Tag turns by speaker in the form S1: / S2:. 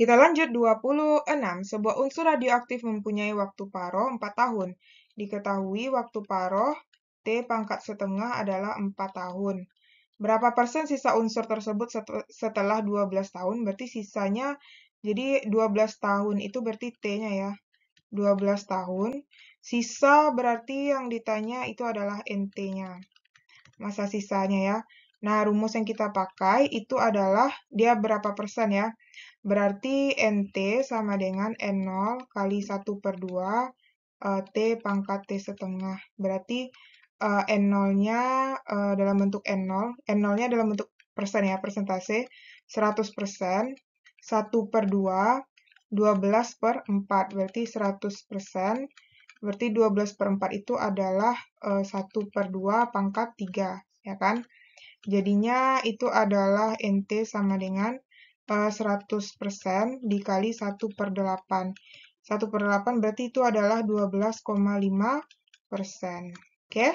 S1: Kita lanjut 26. Sebuah unsur radioaktif mempunyai waktu paruh 4 tahun. Diketahui waktu paruh T pangkat setengah adalah 4 tahun. Berapa persen sisa unsur tersebut setelah 12 tahun? Berarti sisanya jadi 12 tahun itu berarti T-nya ya. 12 tahun. Sisa berarti yang ditanya itu adalah NT-nya. Masa sisanya ya. Nah, rumus yang kita pakai itu adalah dia berapa persen ya. Berarti NT sama dengan N0 kali 1 per 2 uh, eh, T pangkat T setengah. Berarti uh, eh, N0-nya uh, eh, dalam bentuk N0, N0-nya dalam bentuk persen ya, persentase, 100 persen, 1 per 2, 12 per 4, berarti 100 persen, berarti 12 per 4 itu adalah uh, 1 per 2 pangkat 3, ya kan? Jadinya itu adalah NT sama dengan 100% eh, dikali 1 per 8. 1 per 8 berarti itu adalah 12,5 Oke. Oke.